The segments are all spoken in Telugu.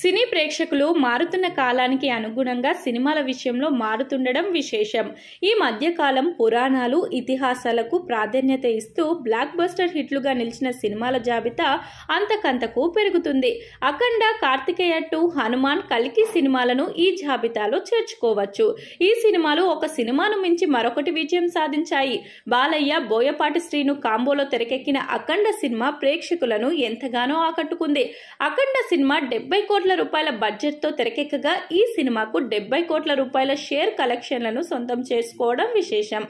సినీ ప్రేక్షకులు మారుతున్న కాలానికి అనుగుణంగా సినిమాల విషయంలో మారుతుండడం విశేషం ఈ మధ్యకాలం పురాణాలు ఇతిహాసాలకు ప్రాధాన్యత ఇస్తూ బ్లాక్ బస్టర్ హిట్లుగా నిలిచిన సినిమాల జాబితా అంతకంతకు పెరుగుతుంది అఖండ కార్తికేయ టూ హనుమాన్ కలికి సినిమాలను ఈ జాబితాలో చేర్చుకోవచ్చు ఈ సినిమాలు ఒక సినిమాను మించి మరొకటి విజయం సాధించాయి బాలయ్య బోయపాటి శ్రీను కాంబోలో తెరకెక్కిన అఖండ సినిమా ప్రేక్షకులను ఎంతగానో ఆకట్టుకుంది అఖండ సినిమా డెబ్బై కోట్ల కోట్ల రూపాయల బడ్జెట్తో తెరకెక్కగా ఈ సినిమాకు డెబ్బై కోట్ల రూపాయల షేర్ కలెక్షన్లను సొంతం చేసుకోవడం విశేషం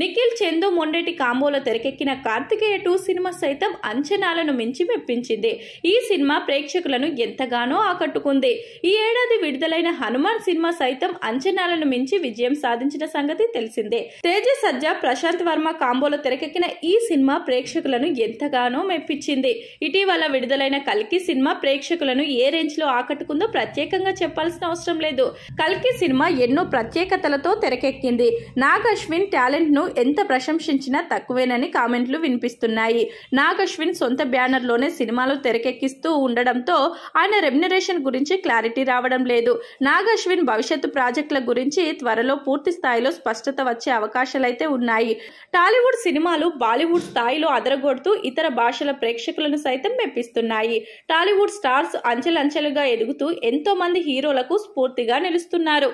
నిఖిల్ చందు మొండెటి కాంబోలో తెరకెక్కిన కార్తికేయ టూ సినిమా సైతం అంచనాలను మించి మెప్పించింది ఈ సినిమా ప్రేక్షకులను ఎంతగానో ఆకట్టుకుంది ఈ ఏడాది విడుదలైన హనుమాన్ సినిమా సైతం అంచనాలను మించి విజయం సాధించిన సంగతి తెలిసిందే తేజ సజ్జా ప్రశాంత్ వర్మ కాంబోలో తెరకెక్కిన ఈ సినిమా ప్రేక్షకులను ఎంతగానో మెప్పించింది ఇటీవల విడుదలైన కల్కి సినిమా ప్రేక్షకులను ఏ రేంజ్లో ఆకట్టుకుందో ప్రత్యేకంగా చెప్పాల్సిన అవసరం లేదు కల్కి సినిమా ఎన్నో ప్రత్యేకతలతో తెరకెక్కింది నాగ్ అశ్విన్ టాలెంట్ను ఎంత ప్రశంసించినా తక్కువేనని కామెంట్లు వినిపిస్తున్నాయి నాగ్ అశ్విన్ సొంత బ్యానర్లోనే సినిమాలు తెరకెక్కిస్తూ ఉండడంతో ఆయన రెమ్యునరేషన్ గురించి క్లారిటీ రావడం లేదు నాగ్ అశ్విన్ భవిష్యత్తు ప్రాజెక్టుల గురించి త్వరలో పూర్తి స్థాయిలో స్పష్టత వచ్చే అవకాశాలైతే ఉన్నాయి టాలీవుడ్ సినిమాలు బాలీవుడ్ స్థాయిలో అదరగొడుతూ ఇతర భాషల ప్రేక్షకులను సైతం మెప్పిస్తున్నాయి టాలీవుడ్ స్టార్స్ అంచెలంచెలుగా ఎదుగుతూ ఎంతోమంది హీరోలకు స్ఫూర్తిగా నిలుస్తున్నారు